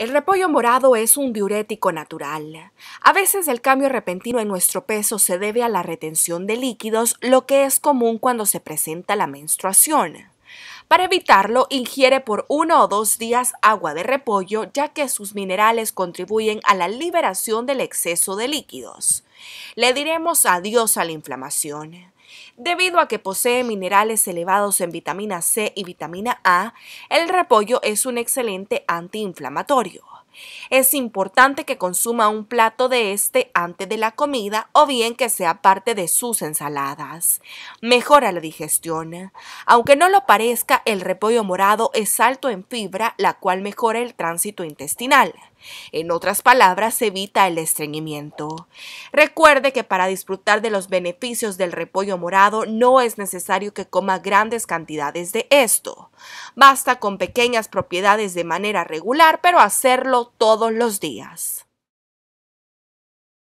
El repollo morado es un diurético natural. A veces el cambio repentino en nuestro peso se debe a la retención de líquidos, lo que es común cuando se presenta la menstruación. Para evitarlo, ingiere por uno o dos días agua de repollo, ya que sus minerales contribuyen a la liberación del exceso de líquidos. Le diremos adiós a la inflamación. Debido a que posee minerales elevados en vitamina C y vitamina A, el repollo es un excelente antiinflamatorio. Es importante que consuma un plato de este antes de la comida o bien que sea parte de sus ensaladas. Mejora la digestión. Aunque no lo parezca, el repollo morado es alto en fibra, la cual mejora el tránsito intestinal. En otras palabras, evita el estreñimiento. Recuerde que para disfrutar de los beneficios del repollo morado no es necesario que coma grandes cantidades de esto. Basta con pequeñas propiedades de manera regular, pero hacerlo todos los días.